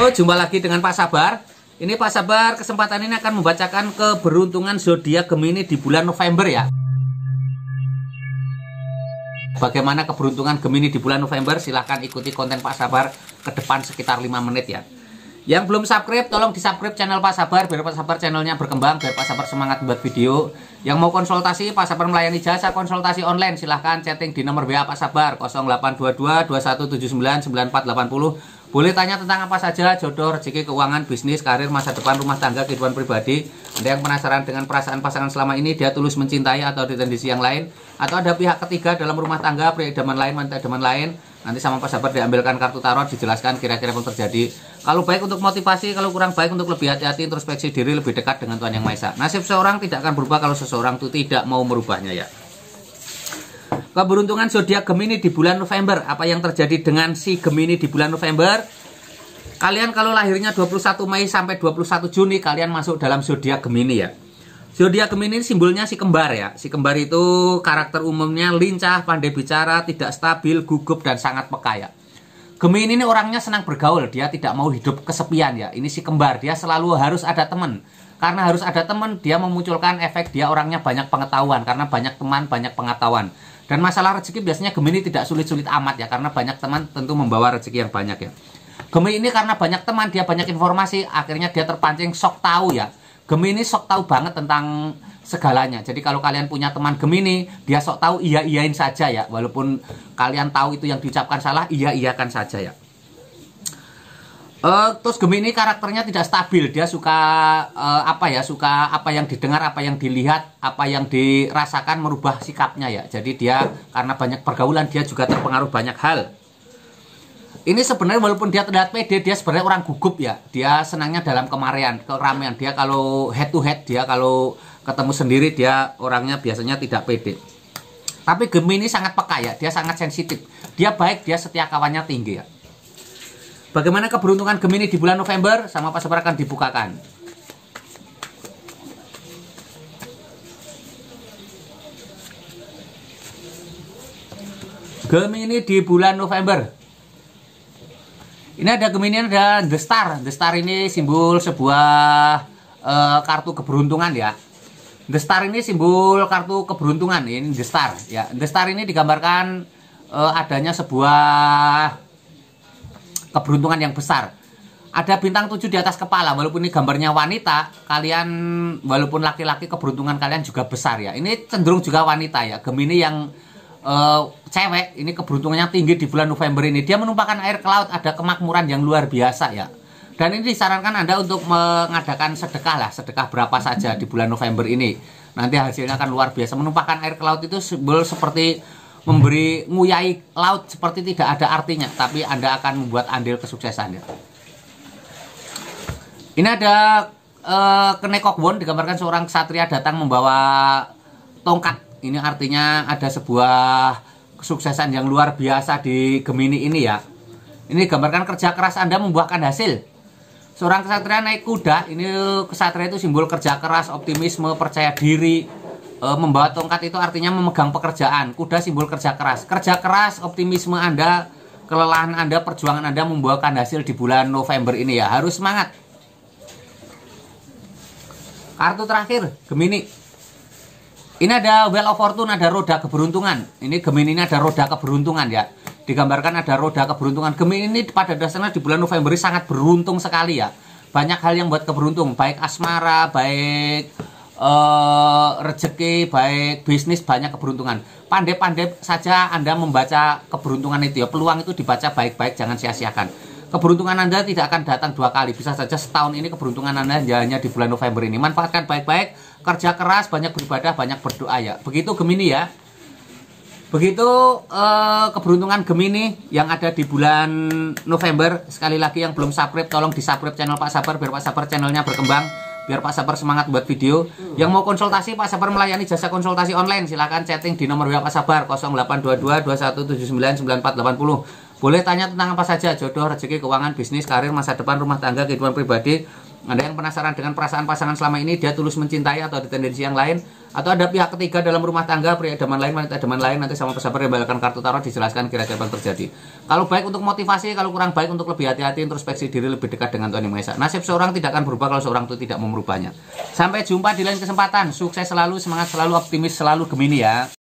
Oh, jumpa lagi dengan Pak Sabar. Ini Pak Sabar, kesempatan ini akan membacakan keberuntungan zodiak Gemini di bulan November ya. Bagaimana keberuntungan Gemini di bulan November? Silahkan ikuti konten Pak Sabar ke depan sekitar 5 menit ya. Yang belum subscribe, tolong di subscribe channel Pak Sabar biar Pak Sabar channelnya berkembang, biar Pak Sabar semangat buat video. Yang mau konsultasi, Pak Sabar melayani jasa konsultasi online, silahkan chatting di nomor WA Pak Sabar 0822 2179 9480 boleh tanya tentang apa saja, jodoh, rezeki, keuangan, bisnis, karir, masa depan, rumah tangga, kehidupan pribadi. Anda yang penasaran dengan perasaan pasangan selama ini, dia tulus mencintai atau di kondisi yang lain. Atau ada pihak ketiga dalam rumah tangga, pria idaman lain, mantan idaman lain. Nanti sama pas Sabar diambilkan kartu tarot, dijelaskan kira-kira pun terjadi. Kalau baik untuk motivasi, kalau kurang baik untuk lebih hati-hati, introspeksi diri, lebih dekat dengan Tuhan Yang Maha Esa. Nasib seorang tidak akan berubah kalau seseorang itu tidak mau merubahnya ya. Keberuntungan zodiak Gemini di bulan November. Apa yang terjadi dengan si Gemini di bulan November? Kalian kalau lahirnya 21 Mei sampai 21 Juni kalian masuk dalam zodiak Gemini ya. Zodiak Gemini simbolnya si kembar ya. Si kembar itu karakter umumnya lincah, pandai bicara, tidak stabil, gugup dan sangat peka ya. Gemini ini orangnya senang bergaul, dia tidak mau hidup kesepian ya. Ini si kembar, dia selalu harus ada teman. Karena harus ada teman, dia memunculkan efek dia orangnya banyak pengetahuan karena banyak teman, banyak pengetahuan. Dan masalah rezeki biasanya Gemini tidak sulit-sulit amat ya karena banyak teman tentu membawa rezeki yang banyak ya. Gemini ini karena banyak teman dia banyak informasi akhirnya dia terpancing sok tahu ya. Gemini sok tahu banget tentang segalanya. Jadi kalau kalian punya teman Gemini, dia sok tahu iya iyain saja ya. Walaupun kalian tahu itu yang diucapkan salah, iya iyakan saja ya. Uh, eh, terus Gemini karakternya tidak stabil, dia suka uh, apa ya, suka apa yang didengar, apa yang dilihat, apa yang dirasakan merubah sikapnya ya. Jadi dia karena banyak pergaulan dia juga terpengaruh banyak hal. Ini sebenarnya walaupun dia terlihat pede, dia sebenarnya orang gugup ya. Dia senangnya dalam kemarian, keramaian. Dia kalau head to head, dia kalau ketemu sendiri dia orangnya biasanya tidak pede. Tapi Gemini sangat peka ya, dia sangat sensitif. Dia baik, dia setia kawannya tinggi ya. Bagaimana keberuntungan Gemini di bulan November? Sama Pak Separ akan dibukakan. Gemini di bulan November. Ini ada Gemini dan The Star. The Star ini simbol sebuah e, kartu keberuntungan ya. The Star ini simbol kartu keberuntungan. Ini The Star ya. The Star ini digambarkan e, adanya sebuah keberuntungan yang besar ada bintang 7 di atas kepala walaupun ini gambarnya wanita kalian walaupun laki-laki keberuntungan kalian juga besar ya ini cenderung juga wanita ya Gemini yang uh, cewek ini keberuntungannya tinggi di bulan November ini dia menumpahkan air ke laut ada kemakmuran yang luar biasa ya dan ini disarankan Anda untuk mengadakan sedekah lah sedekah berapa saja di bulan November ini nanti hasilnya akan luar biasa menumpahkan air ke laut itu simbol seperti memberi nguyai laut seperti tidak ada artinya, tapi Anda akan membuat andil kesuksesan. Ya. Ini ada eh, Kenekokbon digambarkan seorang ksatria datang membawa tongkat. Ini artinya ada sebuah kesuksesan yang luar biasa di Gemini ini ya. Ini gambarkan kerja keras Anda membuahkan hasil. Seorang kesatria naik kuda, ini kesatria itu simbol kerja keras, optimisme, percaya diri, e, membawa tongkat itu artinya memegang pekerjaan. Kuda simbol kerja keras. Kerja keras, optimisme Anda, kelelahan Anda, perjuangan Anda membuahkan hasil di bulan November ini ya. Harus semangat. Kartu terakhir, Gemini. Ini ada well of Fortune, ada roda keberuntungan. Ini Gemini ini ada roda keberuntungan ya. Digambarkan ada roda keberuntungan. Gemini ini pada dasarnya di bulan November ini sangat beruntung sekali ya. Banyak hal yang buat keberuntung, baik asmara, baik uh, eh, rezeki baik bisnis banyak keberuntungan pandai-pandai saja anda membaca keberuntungan itu ya peluang itu dibaca baik-baik jangan sia-siakan keberuntungan anda tidak akan datang dua kali bisa saja setahun ini keberuntungan anda hanya di bulan November ini manfaatkan baik-baik kerja keras banyak beribadah banyak berdoa ya begitu Gemini ya Begitu eh, keberuntungan Gemini yang ada di bulan November Sekali lagi yang belum subscribe tolong di subscribe channel Pak Sabar Biar Pak Sabar channelnya berkembang biar Pak Sabar semangat buat video. Hmm. Yang mau konsultasi Pak Sabar melayani jasa konsultasi online silahkan chatting di nomor WA Pak Sabar 0822 Boleh tanya tentang apa saja, jodoh, rezeki, keuangan, bisnis, karir, masa depan, rumah tangga, kehidupan pribadi, anda yang penasaran dengan perasaan pasangan selama ini, dia tulus mencintai atau ada tendensi yang lain, atau ada pihak ketiga dalam rumah tangga, pria daman lain, wanita daman lain, nanti sama pesabar yang kartu tarot dijelaskan kira-kira apa terjadi. Kalau baik untuk motivasi, kalau kurang baik untuk lebih hati-hati, introspeksi diri lebih dekat dengan Tuhan Yang Maha Esa. Nasib seorang tidak akan berubah kalau seorang itu tidak mau merubahnya. Sampai jumpa di lain kesempatan. Sukses selalu, semangat selalu, optimis selalu, Gemini ya.